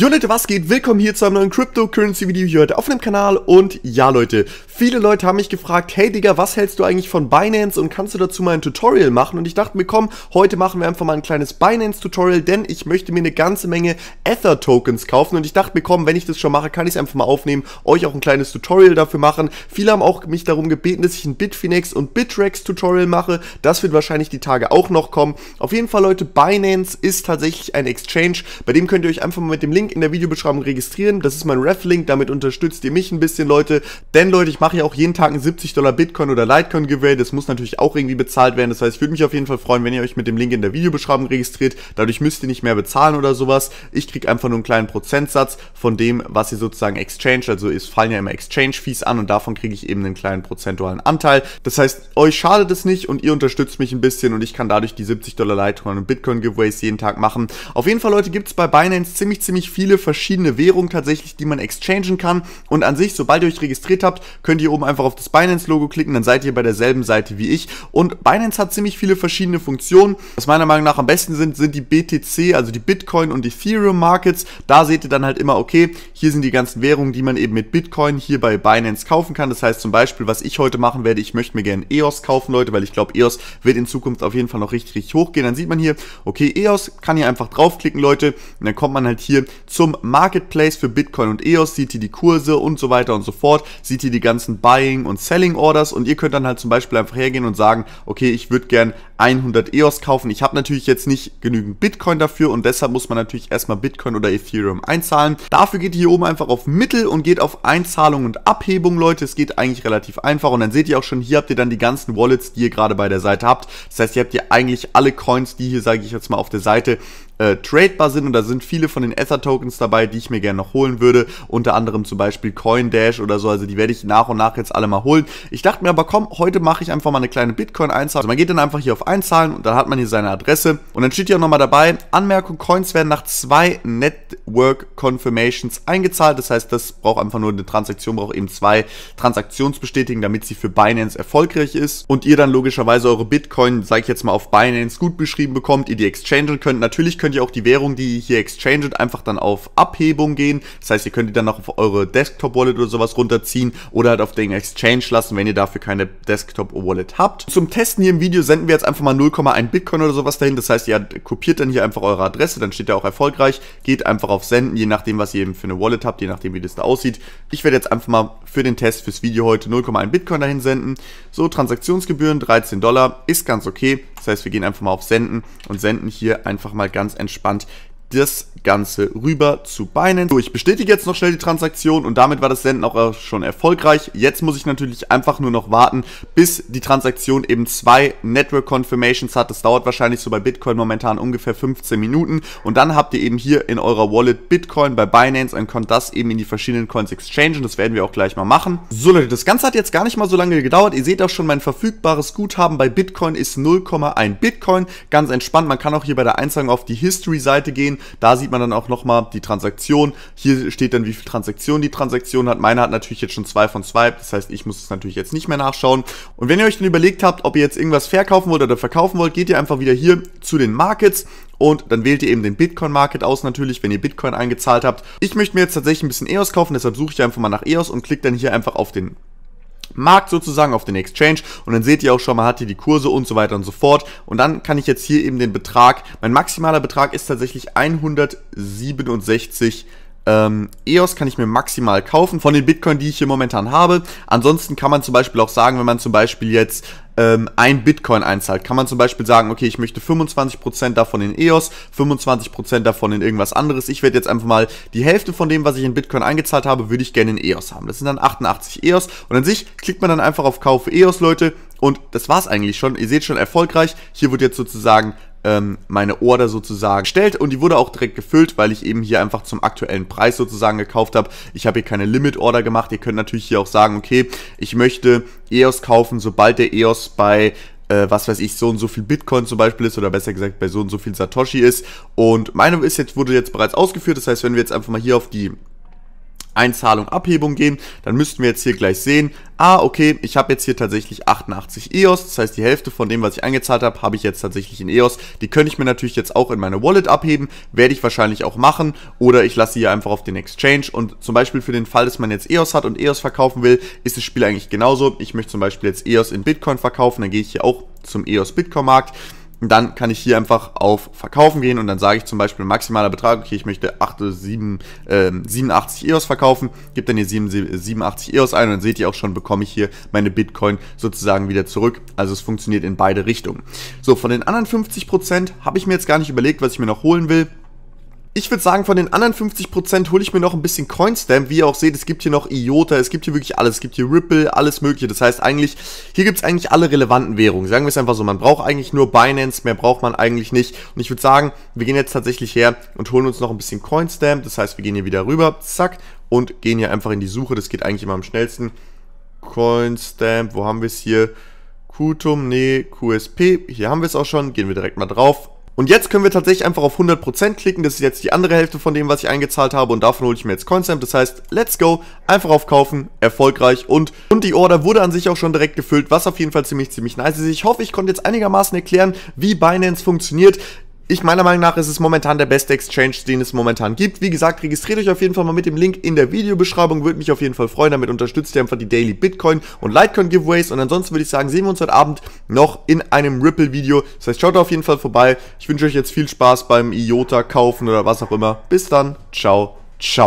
Jo Leute, was geht? Willkommen hier zu einem neuen Cryptocurrency-Video hier heute auf dem Kanal und ja Leute, viele Leute haben mich gefragt, hey Digga, was hältst du eigentlich von Binance und kannst du dazu mal ein Tutorial machen? Und ich dachte mir, komm, heute machen wir einfach mal ein kleines Binance-Tutorial, denn ich möchte mir eine ganze Menge Ether-Tokens kaufen und ich dachte mir, komm, wenn ich das schon mache, kann ich es einfach mal aufnehmen, euch auch ein kleines Tutorial dafür machen. Viele haben auch mich darum gebeten, dass ich ein Bitfinex und Bitrex-Tutorial mache, das wird wahrscheinlich die Tage auch noch kommen. Auf jeden Fall Leute, Binance ist tatsächlich ein Exchange, bei dem könnt ihr euch einfach mal mit dem Link Link in der Videobeschreibung registrieren. Das ist mein Ref-Link, damit unterstützt ihr mich ein bisschen, Leute. Denn, Leute, ich mache ja auch jeden Tag ein 70 Dollar Bitcoin oder Litecoin Giveaway. Das muss natürlich auch irgendwie bezahlt werden. Das heißt, ich würde mich auf jeden Fall freuen, wenn ihr euch mit dem Link in der Videobeschreibung registriert. Dadurch müsst ihr nicht mehr bezahlen oder sowas. Ich kriege einfach nur einen kleinen Prozentsatz von dem, was ihr sozusagen Exchange, also es fallen ja immer Exchange-Fees an und davon kriege ich eben einen kleinen prozentualen Anteil. Das heißt, euch schadet es nicht und ihr unterstützt mich ein bisschen und ich kann dadurch die 70 Dollar Litecoin und Bitcoin Giveaways jeden Tag machen. Auf jeden Fall, Leute, gibt es bei Binance ziemlich, ziemlich viel viele verschiedene Währungen tatsächlich, die man exchangen kann. Und an sich, sobald ihr euch registriert habt, könnt ihr oben einfach auf das Binance-Logo klicken, dann seid ihr bei derselben Seite wie ich. Und Binance hat ziemlich viele verschiedene Funktionen. Was meiner Meinung nach am besten sind, sind die BTC, also die Bitcoin und Ethereum Markets. Da seht ihr dann halt immer, okay, hier sind die ganzen Währungen, die man eben mit Bitcoin hier bei Binance kaufen kann. Das heißt zum Beispiel, was ich heute machen werde, ich möchte mir gerne EOS kaufen, Leute, weil ich glaube, EOS wird in Zukunft auf jeden Fall noch richtig, richtig hochgehen. Dann sieht man hier, okay, EOS kann hier einfach draufklicken, Leute. Und dann kommt man halt hier zum Marketplace für Bitcoin und EOS, seht ihr die Kurse und so weiter und so fort, seht ihr die ganzen Buying und Selling Orders und ihr könnt dann halt zum Beispiel einfach hergehen und sagen, okay, ich würde gern 100 EOS kaufen. Ich habe natürlich jetzt nicht genügend Bitcoin dafür und deshalb muss man natürlich erstmal Bitcoin oder Ethereum einzahlen. Dafür geht ihr hier oben einfach auf Mittel und geht auf Einzahlung und Abhebung, Leute. Es geht eigentlich relativ einfach und dann seht ihr auch schon, hier habt ihr dann die ganzen Wallets, die ihr gerade bei der Seite habt. Das heißt, ihr habt hier eigentlich alle Coins, die hier, sage ich jetzt mal, auf der Seite äh, tradebar sind und da sind viele von den Ether-Tokens dabei, die ich mir gerne noch holen würde. Unter anderem zum Beispiel Coindash oder so. Also die werde ich nach und nach jetzt alle mal holen. Ich dachte mir aber, komm, heute mache ich einfach mal eine kleine Bitcoin-Einzahlung. Also man geht dann einfach hier auf Einzahlen und dann hat man hier seine Adresse. Und dann steht hier auch nochmal dabei, Anmerkung, Coins werden nach zwei Network Confirmations eingezahlt. Das heißt, das braucht einfach nur eine Transaktion, braucht eben zwei Transaktionsbestätigungen, damit sie für Binance erfolgreich ist. Und ihr dann logischerweise eure Bitcoin, sage ich jetzt mal, auf Binance gut beschrieben bekommt, ihr die exchangen könnt. Natürlich könnt könnt ihr auch die Währung, die ihr hier exchanget, einfach dann auf Abhebung gehen. Das heißt, ihr könnt die dann auch auf eure Desktop-Wallet oder sowas runterziehen oder halt auf den Exchange lassen, wenn ihr dafür keine Desktop-Wallet habt. Zum Testen hier im Video senden wir jetzt einfach mal 0,1 Bitcoin oder sowas dahin. Das heißt, ihr kopiert dann hier einfach eure Adresse, dann steht da auch erfolgreich, geht einfach auf Senden, je nachdem, was ihr eben für eine Wallet habt, je nachdem, wie das da aussieht. Ich werde jetzt einfach mal für den Test, fürs Video heute 0,1 Bitcoin dahin senden. So, Transaktionsgebühren 13 Dollar, ist ganz okay. Das heißt, wir gehen einfach mal auf Senden und senden hier einfach mal ganz entspannt das Ganze rüber zu Binance. So, ich bestätige jetzt noch schnell die Transaktion und damit war das Senden auch schon erfolgreich. Jetzt muss ich natürlich einfach nur noch warten, bis die Transaktion eben zwei Network Confirmations hat. Das dauert wahrscheinlich so bei Bitcoin momentan ungefähr 15 Minuten und dann habt ihr eben hier in eurer Wallet Bitcoin bei Binance und könnt das eben in die verschiedenen Coins exchangen. Das werden wir auch gleich mal machen. So Leute, das Ganze hat jetzt gar nicht mal so lange gedauert. Ihr seht auch schon, mein verfügbares Guthaben bei Bitcoin ist 0,1 Bitcoin. Ganz entspannt, man kann auch hier bei der Einzahlung auf die History-Seite gehen sehen. Da sieht man dann auch nochmal die Transaktion. Hier steht dann, wie viel Transaktionen die Transaktion hat. Meine hat natürlich jetzt schon zwei von zwei. Das heißt, ich muss es natürlich jetzt nicht mehr nachschauen. Und wenn ihr euch dann überlegt habt, ob ihr jetzt irgendwas verkaufen wollt oder verkaufen wollt, geht ihr einfach wieder hier zu den Markets und dann wählt ihr eben den Bitcoin Market aus natürlich, wenn ihr Bitcoin eingezahlt habt. Ich möchte mir jetzt tatsächlich ein bisschen EOS kaufen, deshalb suche ich einfach mal nach EOS und klicke dann hier einfach auf den Markt sozusagen auf den Exchange und dann seht ihr auch schon, man hat hier die Kurse und so weiter und so fort und dann kann ich jetzt hier eben den Betrag, mein maximaler Betrag ist tatsächlich 167 ähm, EOS kann ich mir maximal kaufen von den Bitcoin, die ich hier momentan habe. Ansonsten kann man zum Beispiel auch sagen, wenn man zum Beispiel jetzt ähm, ein Bitcoin einzahlt, kann man zum Beispiel sagen, okay, ich möchte 25% davon in EOS, 25% davon in irgendwas anderes. Ich werde jetzt einfach mal die Hälfte von dem, was ich in Bitcoin eingezahlt habe, würde ich gerne in EOS haben. Das sind dann 88 EOS und an sich klickt man dann einfach auf Kaufe EOS, Leute. Und das war es eigentlich schon. Ihr seht schon erfolgreich. Hier wird jetzt sozusagen ähm, meine Order sozusagen stellt und die wurde auch direkt gefüllt, weil ich eben hier einfach zum aktuellen Preis sozusagen gekauft habe. Ich habe hier keine Limit Order gemacht. Ihr könnt natürlich hier auch sagen, okay, ich möchte EOS kaufen, sobald der EOS bei äh, was weiß ich, so und so viel Bitcoin zum Beispiel ist oder besser gesagt bei so und so viel Satoshi ist. Und meine ist jetzt, wurde jetzt bereits ausgeführt. Das heißt, wenn wir jetzt einfach mal hier auf die Einzahlung, Abhebung gehen, dann müssten wir jetzt hier gleich sehen, ah, okay, ich habe jetzt hier tatsächlich 88 EOS, das heißt die Hälfte von dem, was ich eingezahlt habe, habe ich jetzt tatsächlich in EOS. Die könnte ich mir natürlich jetzt auch in meine Wallet abheben, werde ich wahrscheinlich auch machen oder ich lasse sie hier einfach auf den Exchange und zum Beispiel für den Fall, dass man jetzt EOS hat und EOS verkaufen will, ist das Spiel eigentlich genauso. Ich möchte zum Beispiel jetzt EOS in Bitcoin verkaufen, dann gehe ich hier auch zum EOS Bitcoin Markt, und dann kann ich hier einfach auf Verkaufen gehen und dann sage ich zum Beispiel maximaler Betrag, okay, ich möchte 8, 7, äh, 87 EOS verkaufen, gebe dann hier 7, 87 EOS ein und dann seht ihr auch schon, bekomme ich hier meine Bitcoin sozusagen wieder zurück. Also es funktioniert in beide Richtungen. So, von den anderen 50% habe ich mir jetzt gar nicht überlegt, was ich mir noch holen will. Ich würde sagen, von den anderen 50% hole ich mir noch ein bisschen Coinstamp. Wie ihr auch seht, es gibt hier noch IOTA, es gibt hier wirklich alles. Es gibt hier Ripple, alles mögliche. Das heißt eigentlich, hier gibt es eigentlich alle relevanten Währungen. Sagen wir es einfach so, man braucht eigentlich nur Binance, mehr braucht man eigentlich nicht. Und ich würde sagen, wir gehen jetzt tatsächlich her und holen uns noch ein bisschen Coinstamp. Das heißt, wir gehen hier wieder rüber, zack, und gehen hier einfach in die Suche. Das geht eigentlich immer am schnellsten. Coinstamp, wo haben wir es hier? Kutum, nee, QSP, hier haben wir es auch schon. Gehen wir direkt mal drauf, und jetzt können wir tatsächlich einfach auf 100% klicken. Das ist jetzt die andere Hälfte von dem, was ich eingezahlt habe. Und davon hole ich mir jetzt Coinstamp. Das heißt, let's go. Einfach auf Kaufen. Erfolgreich. Und, und die Order wurde an sich auch schon direkt gefüllt, was auf jeden Fall ziemlich, ziemlich nice ist. Ich hoffe, ich konnte jetzt einigermaßen erklären, wie Binance funktioniert ich meiner Meinung nach ist es momentan der beste Exchange, den es momentan gibt. Wie gesagt, registriert euch auf jeden Fall mal mit dem Link in der Videobeschreibung, würde mich auf jeden Fall freuen. Damit unterstützt ihr einfach die Daily Bitcoin und Litecoin Giveaways. Und ansonsten würde ich sagen, sehen wir uns heute Abend noch in einem Ripple Video. Das heißt, schaut auf jeden Fall vorbei. Ich wünsche euch jetzt viel Spaß beim IOTA kaufen oder was auch immer. Bis dann. Ciao. Ciao.